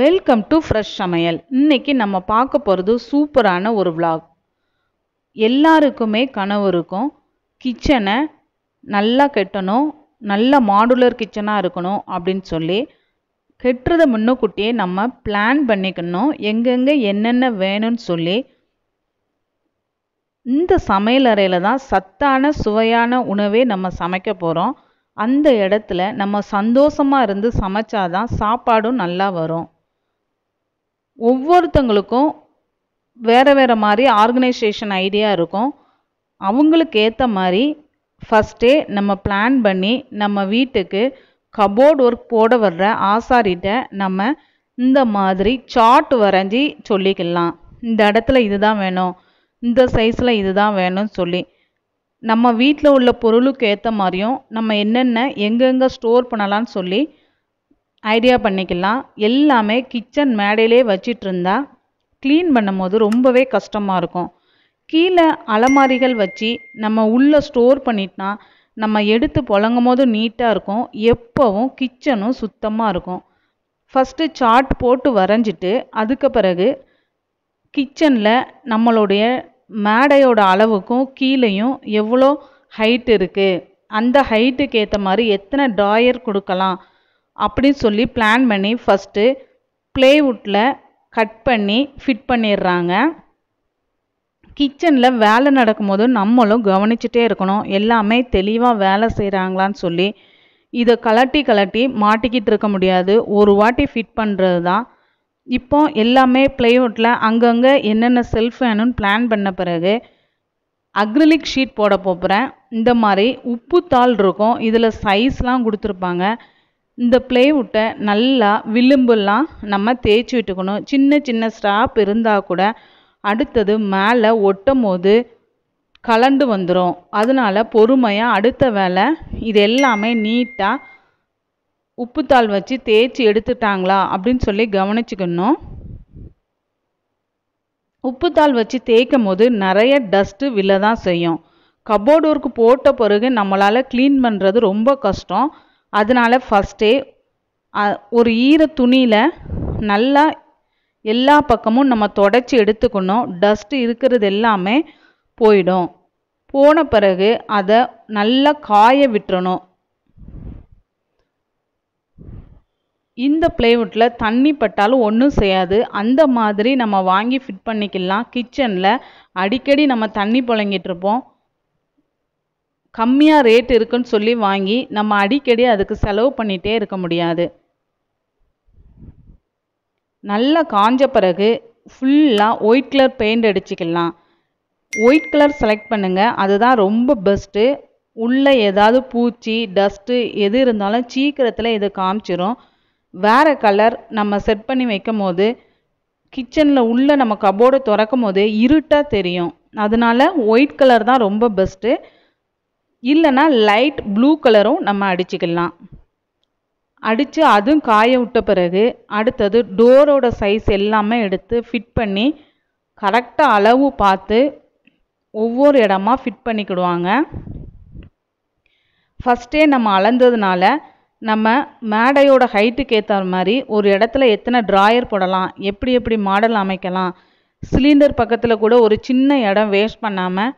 welcome to fresh சமையல் இன்றைக்கி நம்ம பார்க்க போகிறது சூப்பரான ஒரு விளாக் எல்லாருக்குமே கனவு இருக்கும் கிச்சனை நல்லா கெட்டணும் நல்ல மாடுலர் கிச்சனாக இருக்கணும் அப்படின்னு சொல்லி கெட்டுறதை முன்னக்கூட்டியே நம்ம பிளான் பண்ணிக்கணும் எங்கெங்கே என்னென்ன வேணும்னு சொல்லி இந்த சமையல் அறையில் தான் சத்தான சுவையான உணவே நம்ம சமைக்க போகிறோம் அந்த இடத்துல நம்ம சந்தோஷமாக இருந்து சமைச்சாதான் சாப்பாடும் நல்லா வரும் ஒவ்வொருத்தங்களுக்கும் வேறு வேறு மாதிரி ஆர்கனைசேஷன் ஐடியா இருக்கும் அவங்களுக்கு ஏற்ற மாதிரி ஃபஸ்ட்டே நம்ம பிளான் பண்ணி நம்ம வீட்டுக்கு கபோர்ட் ஒர்க் போட வர்ற ஆசாரிகிட்ட நம்ம இந்த மாதிரி சார்ட் வரைஞ்சி சொல்லிக்கலாம் இந்த இடத்துல இது தான் வேணும் இந்த சைஸில் இது தான் வேணும்னு சொல்லி நம்ம வீட்டில் உள்ள பொருளுக்கு ஏற்ற மாதிரியும் நம்ம என்னென்ன எங்கெங்கே ஸ்டோர் பண்ணலான்னு சொல்லி ஐடியா பண்ணிக்கலாம் எல்லாமே கிச்சன் மேடையிலே வச்சிட்டு இருந்தா க்ளீன் பண்ணும்போது ரொம்பவே கஷ்டமாக இருக்கும் கீழே அலமாரிகள் வச்சு நம்ம உள்ளே ஸ்டோர் பண்ணிட்டா நம்ம எடுத்து புழங்கும் போது நீட்டாக இருக்கும் எப்போவும் கிச்சனும் சுத்தமாக இருக்கும் ஃபஸ்ட்டு சார்ட் போட்டு வரைஞ்சிட்டு அதுக்கு பிறகு கிச்சனில் நம்மளுடைய மேடையோட அளவுக்கும் கீழேயும் எவ்வளோ ஹைட் இருக்குது அந்த ஹைட்டுக்கு ஏற்ற மாதிரி எத்தனை டிராயர் கொடுக்கலாம் அப்படின்னு சொல்லி பிளான் பண்ணி ஃபஸ்ட்டு ப்ளேவுட்டில் கட் பண்ணி ஃபிட் பண்ணிடுறாங்க கிச்சனில் வேலை நடக்கும்போது நம்மளும் கவனிச்சுட்டே இருக்கணும் எல்லாமே தெளிவாக வேலை செய்கிறாங்களான்னு சொல்லி இதை கலட்டி கலட்டி மாட்டிக்கிட்டு இருக்க முடியாது ஒரு வாட்டி ஃபிட் பண்ணுறது தான் இப்போ எல்லாமே பிளேவுட்டில் அங்கங்கே என்னென்ன செல்ஃப் வேணும்னு பிளான் பண்ண பிறகு அக்ரிலிக் ஷீட் போட போகிறேன் இந்த மாதிரி உப்புத்தாள் இருக்கும் இதில் சைஸ்லாம் கொடுத்துருப்பாங்க இந்த ப்ளேவுட்டை நல்லா விளிம்புலாம் நம்ம தேய்ச்சி விட்டுக்கணும் சின்ன சின்ன ஸ்டாப் இருந்தால் கூட அடுத்தது மேலே ஒட்டும் போது கலண்டு வந்துடும் அதனால் பொறுமையாக அடுத்த வேலை இது எல்லாமே நீட்டாக உப்புத்தாள் வச்சு தேய்ச்சி எடுத்துட்டாங்களா அப்படின்னு சொல்லி கவனிச்சுக்கணும் உப்புத்தாள் வச்சு தேய்க்கும் போது நிறைய டஸ்ட்டு விழ தான் செய்யும் கபோர்டு ஒர்க்கு போட்ட பிறகு நம்மளால் க்ளீன் பண்ணுறது ரொம்ப கஷ்டம் அதனால் ஃபஸ்ட்டே ஒரு ஈர துணியில் நல்லா எல்லா பக்கமும் நம்ம தொடச்சி எடுத்துக்கணும் டஸ்ட்டு இருக்கிறது எல்லாமே போயிடும் போன பிறகு அதை நல்லா காய விட்டுறணும் இந்த பிளேவுட்டில் தண்ணி பட்டாலும் ஒன்றும் செய்யாது அந்த மாதிரி நம்ம வாங்கி ஃபிட் பண்ணிக்கலாம் கிச்சனில் அடிக்கடி நம்ம தண்ணி புழங்கிட்டுருப்போம் இருப்போம் கம்மியாக ரேட் இருக்குன்னு சொல்லி வாங்கி நம்ம அடிக்கடி அதுக்கு செலவு பண்ணிகிட்டே இருக்க முடியாது நல்லா காஞ்ச பிறகு ஃபுல்லாக ஒயிட் கலர் பெயிண்ட் அடிச்சிக்கலாம் ஒயிட் கலர் செலக்ட் பண்ணுங்கள் அதுதான் ரொம்ப பெஸ்ட்டு உள்ளே ஏதாவது பூச்சி டஸ்ட்டு எது இருந்தாலும் சீக்கிரத்தில் இது காமிச்சிரும் வேறு கலர் நம்ம செட் பண்ணி வைக்கும் போது கிச்சனில் உள்ளே நம்ம கபோர்டு திறக்கும் போது இருட்டாக தெரியும் அதனால ஒயிட் கலர் தான் ரொம்ப பெஸ்ட்டு இல்லைன்னா லைட் ப்ளூ கலரும் நம்ம அடிச்சுக்கலாம் அடித்து அதுவும் காய விட்ட பிறகு அடுத்தது டோரோட சைஸ் எல்லாமே எடுத்து ஃபிட் பண்ணி கரெக்டாக அளவு பார்த்து ஒவ்வொரு இடமா ஃபிட் பண்ணிக்கிடுவாங்க ஃபஸ்ட்டே நம்ம அளந்ததுனால நம்ம மேடையோட ஹைட்டுக்கு ஏற்ற மாதிரி ஒரு இடத்துல எத்தனை ட்ராயர் போடலாம் எப்படி எப்படி மாடல் அமைக்கலாம் சிலிண்டர் பக்கத்தில் கூட ஒரு சின்ன இடம் வேஸ்ட் பண்ணாமல்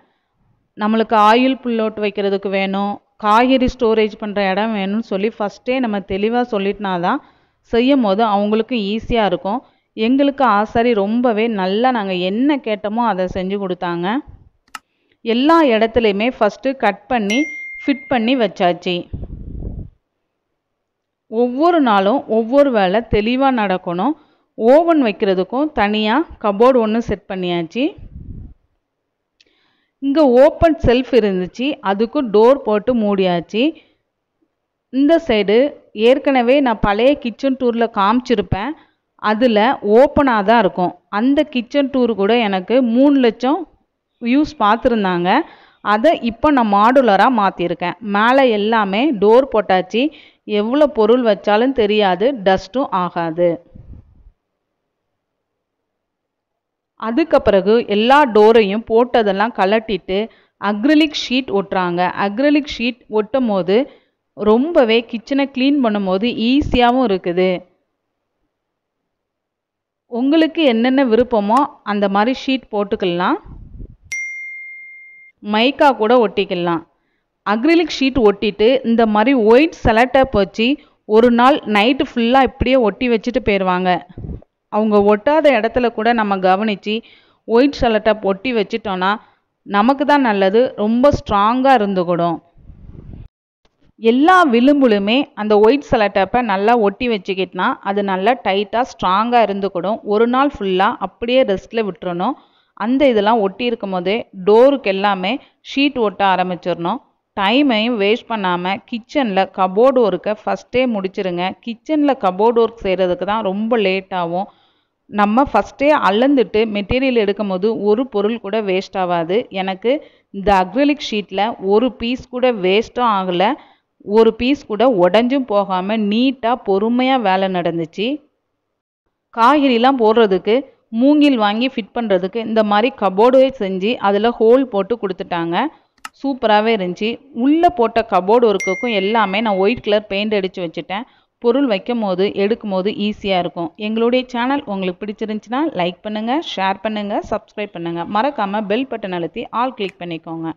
நம்மளுக்கு ஆயில் புல்லோட் வைக்கிறதுக்கு வேணும் காய்கறி ஸ்டோரேஜ் பண்ணுற இடம் வேணும்னு சொல்லி ஃபஸ்ட்டே நம்ம தெளிவாக சொல்லிட்டுனா தான் செய்யும் போது அவங்களுக்கும் ஈஸியாக இருக்கும் எங்களுக்கு ஆசாரி ரொம்பவே நல்லா நாங்கள் என்ன கேட்டோமோ அதை செஞ்சு கொடுத்தாங்க எல்லா இடத்துலையுமே ஃபஸ்ட்டு கட் பண்ணி ஃபிட் பண்ணி வச்சாச்சு ஒவ்வொரு நாளும் ஒவ்வொரு வேலை தெளிவாக நடக்கணும் ஓவன் வைக்கிறதுக்கும் தனியாக கபோர்டு ஒன்று செட் பண்ணியாச்சு இங்கே ஓப்பன் செல்ஃப் இருந்துச்சு அதுக்கும் டோர் போட்டு மூடியாச்சு இந்த சைடு ஏற்கனவே நான் பழைய கிச்சன் டூரில் காமிச்சிருப்பேன் அதில் ஓப்பனாக தான் இருக்கும் அந்த கிச்சன் டூர் கூட எனக்கு மூணு லட்சம் வியூஸ் பார்த்துருந்தாங்க அதை இப்போ நான் மாடுலராக மாற்றிருக்கேன் மேலே எல்லாமே டோர் போட்டாச்சு எவ்வளோ பொருள் வச்சாலும் தெரியாது டஸ்ட்டும் ஆகாது அதுக்கு பிறகு எல்லா டோரையும் போட்டதெல்லாம் கலட்டிட்டு அக்ரிலிக் ஷீட் ஒட்டுறாங்க அக்ரிலிக் ஷீட் ஒட்டும் போது ரொம்பவே கிச்சனை க்ளீன் பண்ணும்போது ஈஸியாகவும் இருக்குது உங்களுக்கு என்னென்ன விருப்பமோ அந்த மாதிரி ஷீட் போட்டுக்கலாம் மைக்கா கூட ஒட்டிக்கலாம் அக்ரிலிக் ஷீட் ஒட்டிட்டு இந்த மாதிரி ஒயிட் செலட்டை வச்சு ஒரு நாள் நைட்டு ஃபுல்லாக இப்படியே ஒட்டி வச்சுட்டு போயிடுவாங்க அவங்க ஒட்டாத இடத்துல கூட நம்ம கவனித்து ஒயிட் சலட்டை ஒட்டி வச்சிட்டோன்னா நமக்கு தான் நல்லது ரொம்ப ஸ்ட்ராங்காக இருந்துக்கூடும் எல்லா விளிம்புலுமே அந்த ஒயிட் சலட்டப்பை நல்லா ஒட்டி வச்சுக்கிட்டா அது நல்லா டைட்டாக ஸ்ட்ராங்காக இருந்துக்கூடும் ஒரு நாள் ஃபுல்லாக அப்படியே ரெஸ்ட்டில் விட்டுறணும் அந்த இதெல்லாம் ஒட்டி இருக்கும் போதே டோருக்கு எல்லாமே ஷீட் ஒட்ட ஆரம்பிச்சிடணும் டைமையும் வேஸ்ட் பண்ணாமல் கிச்சனில் கபோர்டு ஒர்க்கை ஃபஸ்ட்டே முடிச்சிருங்க கிச்சனில் கபோர்டு ஒர்க் செய்கிறதுக்கு தான் ரொம்ப லேட் ஆகும் நம்ம ஃபஸ்ட்டே அல்லந்துட்டு மெட்டீரியல் எடுக்கும் போது ஒரு பொருள் கூட வேஸ்ட் ஆகாது எனக்கு இந்த அக்ரலிக் ஷீட்டில் ஒரு பீஸ் கூட வேஸ்ட்டும் ஆகலை ஒரு பீஸ் கூட உடஞ்சும் போகாமல் நீட்டாக பொறுமையாக வேலை நடந்துச்சு காய்கறிலாம் போடுறதுக்கு மூங்கில் வாங்கி ஃபிட் பண்ணுறதுக்கு இந்த மாதிரி கபோர்டே செஞ்சு அதில் ஹோல் போட்டு கொடுத்துட்டாங்க சூப்பராகவே இருந்துச்சு உள்ளே போட்ட கபோர்டு ஒர்க்குக்கும் எல்லாமே நான் ஒயிட் கலர் பெயிண்ட் அடித்து வச்சுட்டேன் பொருள் வைக்கும் போது எடுக்கும் போது ஈஸியாக இருக்கும் எங்களுடைய சேனல் உங்களுக்கு பிடிச்சிருந்துச்சுன்னா லைக் பண்ணுங்கள் ஷேர் பண்ணுங்கள் சப்ஸ்கிரைப் பண்ணுங்கள் மறக்காமல் பெல் பட்டன் அழுத்தி ஆல் கிளிக் பண்ணிக்கோங்க